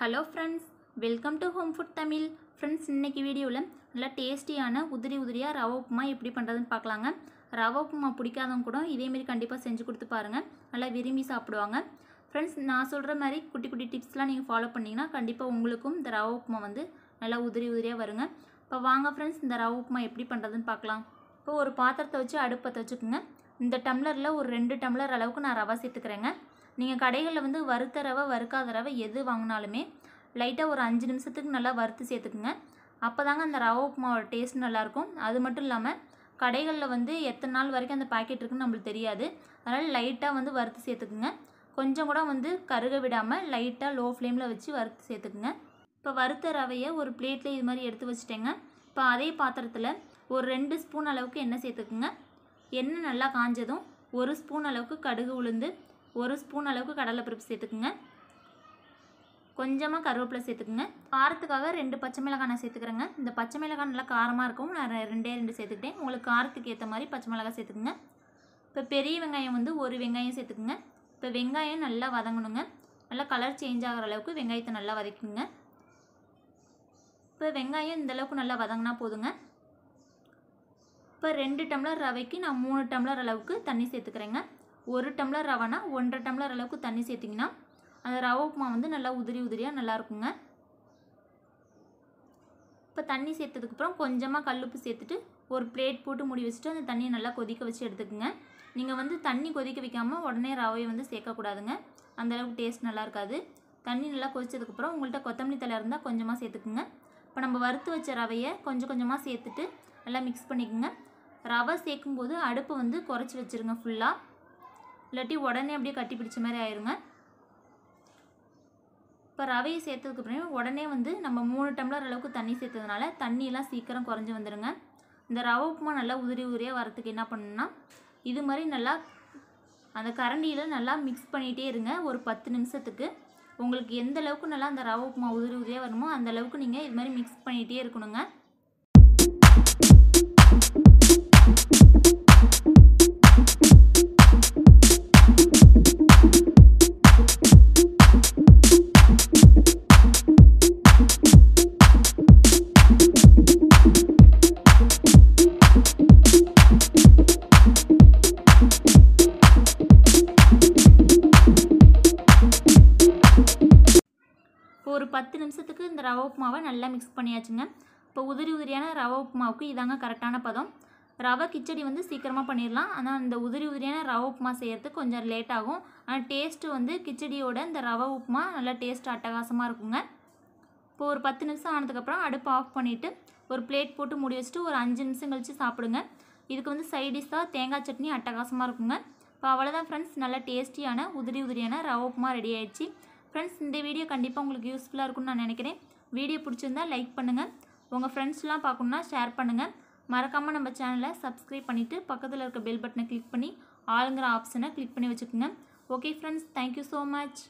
hello friends welcome to home food Tamil friends இன்றைக்கி வீடியோவில் நல்லா டேஸ்டியான உதிரி உதிரியாக ரவா உப்புமா எப்படி பண்ணுறதுன்னு பார்க்கலாங்க ரவா உப்புமா பிடிக்காதவங்க கூட இதேமாரி கண்டிப்பாக செஞ்சு கொடுத்து பாருங்கள் நல்லா விரும்பி சாப்பிடுவாங்க ஃப்ரெண்ட்ஸ் நான் சொல்கிற மாதிரி குட்டி குட்டி டிப்ஸ்லாம் நீங்கள் ஃபாலோ பண்ணிங்கன்னா கண்டிப்பாக உங்களுக்கும் இந்த ரவ உப்புமா வந்து நல்லா உதிரி உதிரியாக வருங்க இப்போ வாங்க ஃப்ரெண்ட்ஸ் இந்த ரவ உப்புமா எப்படி பண்ணுறதுன்னு பார்க்கலாம் இப்போ ஒரு பாத்திரத்தை வச்சு அடுப்பத்தை வச்சுக்கோங்க இந்த டம்ளரில் ஒரு ரெண்டு டம்ளர் அளவுக்கு நான் ரவா சேர்த்துக்கிறேங்க நீங்கள் கடைகளில் வந்து வறுத்த ரவை வறுக்காத ரவை எது வாங்கினாலுமே லைட்டாக ஒரு அஞ்சு நிமிஷத்துக்கு நல்லா வறுத்து சேர்த்துக்குங்க அப்போ தாங்க அந்த ரவை உப்புமாவோட டேஸ்ட் நல்லாயிருக்கும் அது மட்டும் இல்லாமல் கடைகளில் வந்து எத்தனை நாள் வரைக்கும் அந்த பாக்கெட் இருக்குன்னு நம்மளுக்கு தெரியாது அதனால் லைட்டாக வந்து வறுத்து சேர்த்துக்குங்க கொஞ்சம் கூட வந்து கருக விடாமல் லைட்டாக லோ ஃப்ளேமில் வச்சு வறுத்து சேர்த்துக்குங்க இப்போ வறுத்த ரவையை ஒரு பிளேட்டில் இது மாதிரி எடுத்து வச்சுட்டேங்க இப்போ அதே பாத்திரத்தில் ஒரு ரெண்டு ஸ்பூன் அளவுக்கு எண்ணெய் சேர்த்துக்குங்க எண்ணெய் நல்லா காஞ்சதும் ஒரு ஸ்பூன் அளவுக்கு கடுகு உளுந்து ஒரு ஸ்பூன் அளவுக்கு கடலைப்பருப்பு சேர்த்துக்குங்க கொஞ்சமாக கருவேப்பிலை சேர்த்துக்குங்க காரத்துக்காக ரெண்டு பச்சை மிளகாய் நான் சேர்த்துக்கிறேங்க இந்த பச்சை மிளகாய் நல்லா காரமாக இருக்கும் நான் ரெண்டே ரெண்டு சேர்த்துக்கிட்டேன் உங்களுக்கு காரத்துக்கு ஏற்ற மாதிரி பச்சை மிளகாய் சேர்த்துக்குங்க இப்போ பெரிய வெங்காயம் வந்து ஒரு வெங்காயம் சேர்த்துக்குங்க இப்போ வெங்காயம் நல்லா வதங்கணுங்க நல்லா கலர் சேஞ்ச் ஆகிற அளவுக்கு வெங்காயத்தை நல்லா வதக்கிங்க இப்போ வெங்காயம் இந்தளவுக்கு நல்லா வதங்கினா போதுங்க இப்போ ரெண்டு டம்ளர் ரவைக்கு நான் மூணு டம்ளர் அளவுக்கு தண்ணி சேர்த்துக்கிறேங்க ஒரு டம்ளர் ரவைனா ஒன்றரை டம்ளர் அளவுக்கு தண்ணி சேர்த்திங்கன்னா அந்த ரவை உப்புமா வந்து நல்லா உதிரி உதிரியாக நல்லாயிருக்குங்க இப்போ தண்ணி சேர்த்ததுக்கப்புறம் கொஞ்சமாக கல்லுப்பு சேர்த்துட்டு ஒரு பிளேட் போட்டு முடி வச்சுட்டு அந்த தண்ணியை நல்லா கொதிக்க வச்சு எடுத்துக்கோங்க நீங்கள் வந்து தண்ணி கொதிக்க வைக்காமல் உடனே ரவையை வந்து சேர்க்கக்கூடாதுங்க அந்தளவுக்கு டேஸ்ட் நல்லா இருக்காது தண்ணி நல்லா கொதித்ததுக்கப்புறம் உங்கள்கிட்ட கொத்தமல்லி தலை இருந்தால் கொஞ்சமாக சேர்த்துக்குங்க இப்போ நம்ம வறுத்து வச்ச ரவையை கொஞ்சம் கொஞ்சமாக சேர்த்துட்டு நல்லா மிக்ஸ் பண்ணிக்கோங்க ரவை சேர்க்கும்போது அடுப்பை வந்து குறைச்சி வச்சுருங்க ஃபுல்லாக இல்லாட்டி உடனே அப்படியே கட்டி பிடிச்ச மாதிரி ஆயிருங்க இப்போ ரவையை சேர்த்ததுக்கு அப்புறமே உடனே வந்து நம்ம மூணு டம்ளர் அளவுக்கு தண்ணி சேர்த்ததுனால தண்ணியெல்லாம் சீக்கிரம் குறைஞ்சி வந்துடுங்க இந்த ரவை உப்புமா நல்லா உதிரி உதிரியாக வரத்துக்கு என்ன பண்ணணும்னா இது மாதிரி நல்லா அந்த கரண்டியில் நல்லா மிக்ஸ் பண்ணிகிட்டே இருங்க ஒரு பத்து நிமிஷத்துக்கு உங்களுக்கு எந்த அளவுக்கு நல்லா அந்த ரவை உப்புமா உதிரி உதிரியாக வரணுமோ அந்த அளவுக்கு நீங்கள் இது மாதிரி மிக்ஸ் பண்ணிகிட்டே இருக்கணுங்க பத்து நிமிஷத்துக்கு இந்த ரவா உப்புமாவை நல்லா மிக்ஸ் பண்ணியாச்சுங்க இப்போ உதிரி உதிரியான ரவா உப்புமாவுக்கு இதாங்க கரெக்டான பதம் ரவை கிச்சடி வந்து சீக்கிரமாக பண்ணிடலாம் ஆனால் அந்த உதிரி உதிரியான ரவா உப்புமா செய்கிறதுக்கு கொஞ்சம் லேட் ஆகும் ஆனால் டேஸ்ட்டு வந்து கிச்சடியோட இந்த ரவை உப்புமா நல்லா டேஸ்ட் அட்டகாசமாக இருக்குங்க இப்போ ஒரு பத்து நிமிஷம் ஆனதுக்கப்புறம் அடுப்பு ஆஃப் பண்ணிவிட்டு ஒரு பிளேட் போட்டு முடி வச்சுட்டு ஒரு அஞ்சு நிமிஷம் கழித்து சாப்பிடுங்க இதுக்கு வந்து சைடிஷாக தேங்காய் சட்னி அட்டகாசமாக இருக்குங்க இப்போ அவ்வளோதான் ஃப்ரெண்ட்ஸ் நல்லா டேஸ்டியான உதிரி உதிரியான ரவ உப்புமா ரெடி ஆகிடுச்சு ஃப்ரெண்ட்ஸ் இந்த வீடியோ கண்டிப்பாக உங்களுக்கு யூஸ்ஃபுல்லாக இருக்கும்னு நான் நினைக்கிறேன் வீடியோ பிடிச்சிருந்தா லைக் பண்ணுங்கள் உங்கள் ஃப்ரெண்ட்ஸ்லாம் பார்க்கணுன்னா ஷேர் பண்ணுங்கள் மறக்காமல் நம்ம சேனலை சப்ஸ்கிரைப் பண்ணிவிட்டு பக்கத்தில் இருக்க பெல் பட்டனை கிளிக் பண்ணி ஆளுங்கிற ஆப்ஷனை கிளிக் பண்ணி வச்சுக்கோங்க okay friends thank you so much